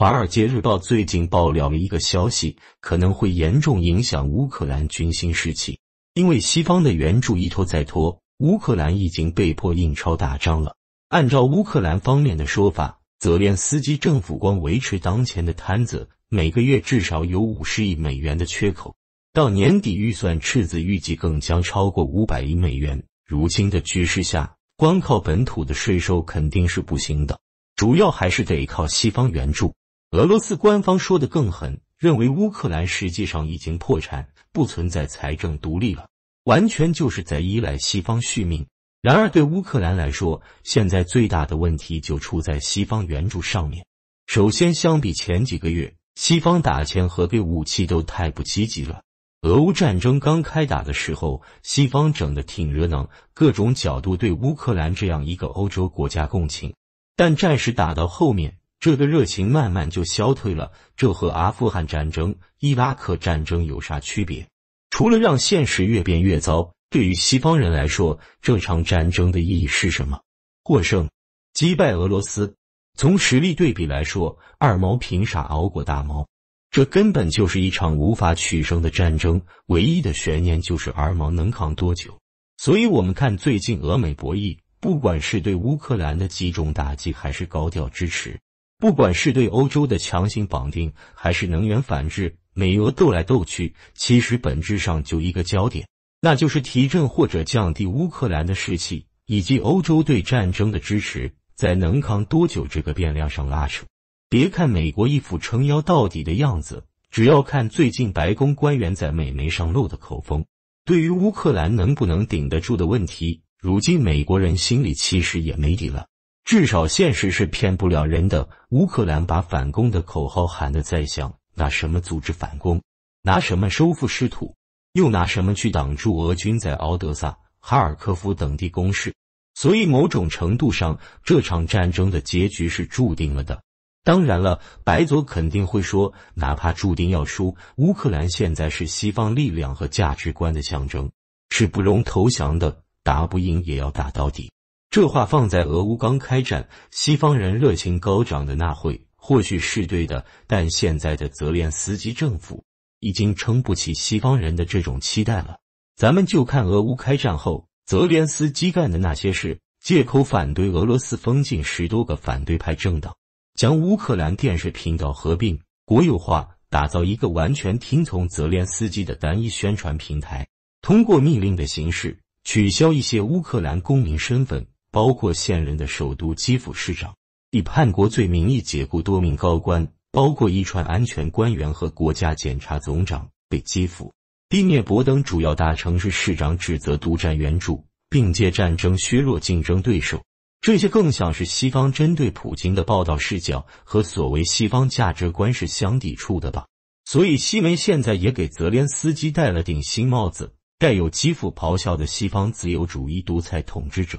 《华尔街日报》最近爆料了一个消息，可能会严重影响乌克兰军心士气。因为西方的援助一拖再拖，乌克兰已经被迫印钞打仗了。按照乌克兰方面的说法，泽连斯基政府光维持当前的摊子，每个月至少有五十亿美元的缺口，到年底预算赤字预计更将超过五百亿美元。如今的局势下，光靠本土的税收肯定是不行的，主要还是得靠西方援助。俄罗斯官方说的更狠，认为乌克兰实际上已经破产，不存在财政独立了，完全就是在依赖西方续命。然而，对乌克兰来说，现在最大的问题就出在西方援助上面。首先，相比前几个月，西方打钱和给武器都太不积极了。俄乌战争刚开打的时候，西方整的挺热闹，各种角度对乌克兰这样一个欧洲国家共情，但战事打到后面。这个热情慢慢就消退了，这和阿富汗战争、伊拉克战争有啥区别？除了让现实越变越糟，对于西方人来说，这场战争的意义是什么？获胜，击败俄罗斯。从实力对比来说，二毛凭啥熬过大毛？这根本就是一场无法取胜的战争，唯一的悬念就是二毛能扛多久。所以，我们看最近俄美博弈，不管是对乌克兰的集中打击，还是高调支持。不管是对欧洲的强行绑定，还是能源反制，美俄斗来斗去，其实本质上就一个焦点，那就是提振或者降低乌克兰的士气，以及欧洲对战争的支持，在能扛多久这个变量上拉扯。别看美国一副撑腰到底的样子，只要看最近白宫官员在美媒上露的口风，对于乌克兰能不能顶得住的问题，如今美国人心里其实也没底了。至少现实是骗不了人的。乌克兰把反攻的口号喊得再响，拿什么组织反攻？拿什么收复失土？又拿什么去挡住俄军在敖德萨、哈尔科夫等地攻势？所以，某种程度上，这场战争的结局是注定了的。当然了，白左肯定会说，哪怕注定要输，乌克兰现在是西方力量和价值观的象征，是不容投降的，打不赢也要打到底。这话放在俄乌刚开战、西方人热情高涨的那会，或许是对的。但现在的泽连斯基政府已经撑不起西方人的这种期待了。咱们就看俄乌开战后泽连斯基干的那些事：借口反对俄罗斯封禁十多个反对派政党，将乌克兰电视频道合并、国有化，打造一个完全听从泽连斯基的单一宣传平台；通过命令的形式取消一些乌克兰公民身份。包括现任的首都基辅市长，以叛国罪名义解雇多名高官，包括一串安全官员和国家检察总长被基辅、第聂伯等主要大城市市长指责独占援助，并借战争削弱竞争对手。这些更像是西方针对普京的报道视角和所谓西方价值观是相抵触的吧？所以西媒现在也给泽连斯基戴了顶新帽子，带有基辅咆哮的西方自由主义独裁统治者。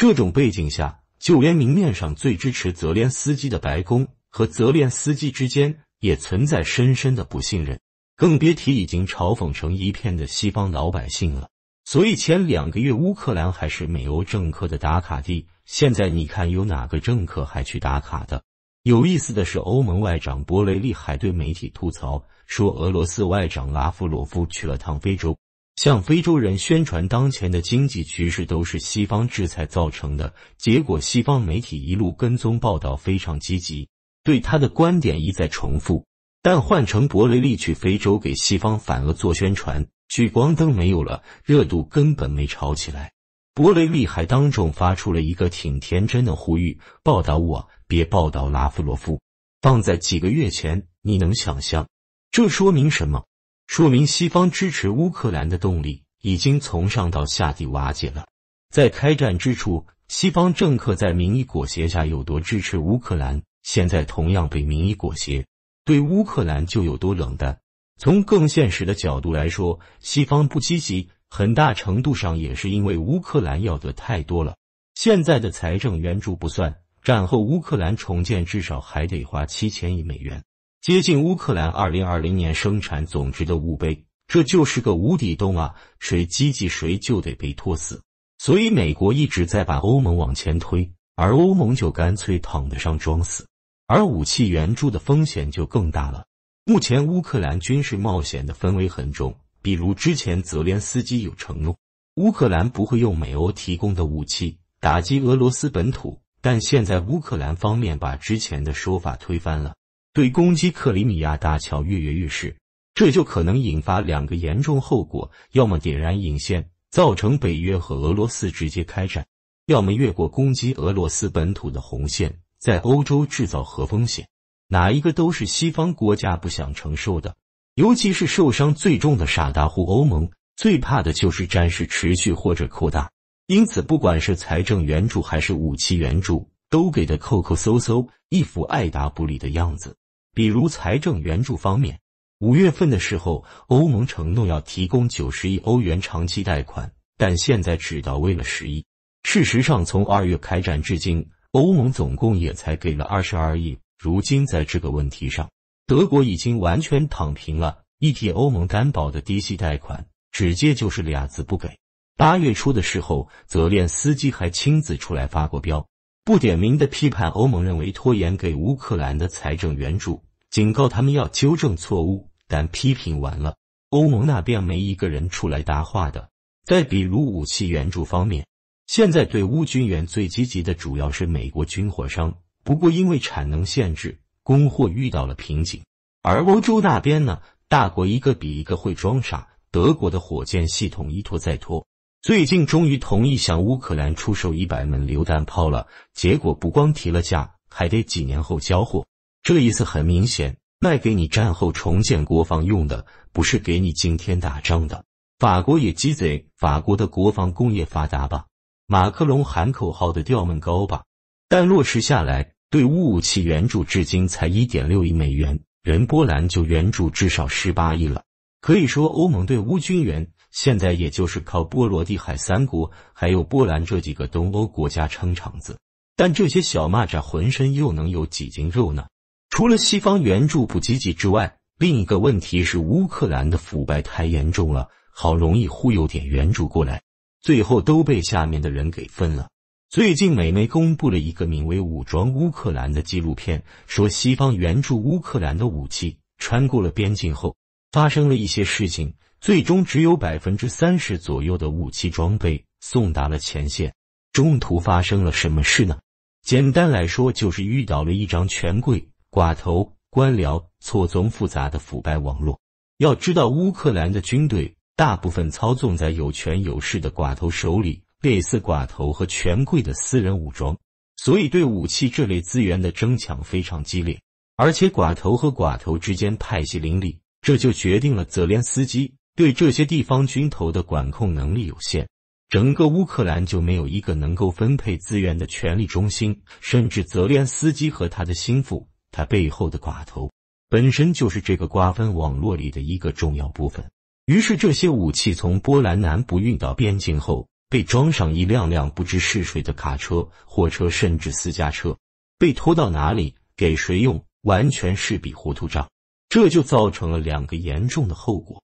这种背景下，就连明面上最支持泽连斯基的白宫和泽连斯基之间也存在深深的不信任，更别提已经嘲讽成一片的西方老百姓了。所以前两个月乌克兰还是美欧政客的打卡地，现在你看有哪个政客还去打卡的？有意思的是，欧盟外长博雷利还对媒体吐槽说，俄罗斯外长拉夫罗夫去了趟非洲。向非洲人宣传当前的经济局势都是西方制裁造成的结果，西方媒体一路跟踪报道，非常积极，对他的观点一再重复。但换成博雷利去非洲给西方反俄做宣传，聚光灯没有了，热度根本没炒起来。博雷利还当众发出了一个挺天真的呼吁：报道我，别报道拉夫罗夫。放在几个月前，你能想象？这说明什么？说明西方支持乌克兰的动力已经从上到下地瓦解了。在开战之初，西方政客在民意裹挟下有多支持乌克兰，现在同样被民意裹挟，对乌克兰就有多冷淡。从更现实的角度来说，西方不积极，很大程度上也是因为乌克兰要的太多了。现在的财政援助不算，战后乌克兰重建至少还得花七千亿美元。接近乌克兰2020年生产总值的五倍，这就是个无底洞啊！谁积极谁就得被拖死。所以美国一直在把欧盟往前推，而欧盟就干脆躺得上装死。而武器援助的风险就更大了。目前乌克兰军事冒险的氛围很重，比如之前泽连斯基有承诺，乌克兰不会用美欧提供的武器打击俄罗斯本土，但现在乌克兰方面把之前的说法推翻了。对攻击克里米亚大桥跃跃欲试，这就可能引发两个严重后果：要么点燃引线，造成北约和俄罗斯直接开战；要么越过攻击俄罗斯本土的红线，在欧洲制造核风险。哪一个都是西方国家不想承受的，尤其是受伤最重的傻大户欧盟，最怕的就是战事持续或者扩大。因此，不管是财政援助还是武器援助。都给的抠抠搜搜，一副爱答不理的样子。比如财政援助方面，五月份的时候，欧盟承诺要提供九十亿欧元长期贷款，但现在只到位了十亿。事实上，从二月开战至今，欧盟总共也才给了二十二亿。如今在这个问题上，德国已经完全躺平了，一提欧盟担保的低息贷款，直接就是俩字不给。八月初的时候，泽连斯基还亲自出来发过飙。不点名的批判欧盟认为拖延给乌克兰的财政援助，警告他们要纠正错误。但批评完了，欧盟那边没一个人出来搭话的。再比如武器援助方面，现在对乌军援最积极的主要是美国军火商，不过因为产能限制，供货遇到了瓶颈。而欧洲那边呢，大国一个比一个会装傻，德国的火箭系统一拖再拖。最近终于同意向乌克兰出售一百门榴弹炮了，结果不光提了价，还得几年后交货。这意思很明显，卖给你战后重建国防用的，不是给你今天打仗的。法国也鸡贼，法国的国防工业发达吧，马克龙喊口号的调门高吧，但落实下来，对乌武器援助至今才一点六亿美元，人波兰就援助至少十八亿了。可以说，欧盟对乌军援。现在也就是靠波罗的海三国还有波兰这几个东欧国家撑场子，但这些小蚂蚱浑身又能有几斤肉呢？除了西方援助不积极之外，另一个问题是乌克兰的腐败太严重了，好容易忽悠点援助过来，最后都被下面的人给分了。最近美媒公布了一个名为《武装乌克兰》的纪录片，说西方援助乌克兰的武器穿过了边境后，发生了一些事情。最终只有百分之三十左右的武器装备送达了前线。中途发生了什么事呢？简单来说，就是遇到了一张权贵、寡头、官僚错综复杂的腐败网络。要知道，乌克兰的军队大部分操纵在有权有势的寡头手里，类似寡头和权贵的私人武装，所以对武器这类资源的争抢非常激烈。而且，寡头和寡头之间派系林立，这就决定了泽连斯基。对这些地方军头的管控能力有限，整个乌克兰就没有一个能够分配资源的权力中心。甚至泽连斯基和他的心腹，他背后的寡头，本身就是这个瓜分网络里的一个重要部分。于是，这些武器从波兰南部运到边境后，被装上一辆辆不知是谁的卡车、货车，甚至私家车，被拖到哪里给谁用，完全是笔糊涂账。这就造成了两个严重的后果。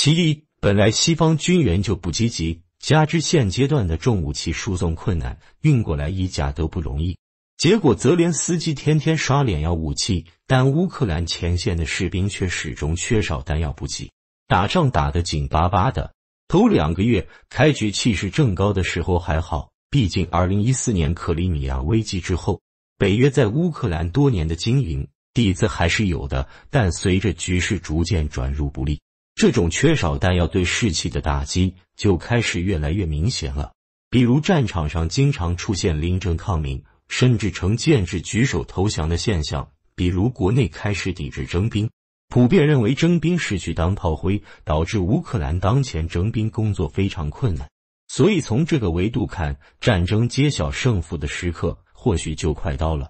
其一，本来西方军援就不积极，加之现阶段的重武器输送困难，运过来一架都不容易。结果，泽连斯基天天刷脸要武器，但乌克兰前线的士兵却始终缺少弹药补给，打仗打得紧巴巴的。头两个月开局气势正高的时候还好，毕竟二零一四年克里米亚危机之后，北约在乌克兰多年的经营底子还是有的。但随着局势逐渐转入不利。这种缺少弹药对士气的打击就开始越来越明显了。比如战场上经常出现临阵抗命，甚至成建制举手投降的现象；比如国内开始抵制征兵，普遍认为征兵是去当炮灰，导致乌克兰当前征兵工作非常困难。所以从这个维度看，战争揭晓胜负的时刻或许就快到了。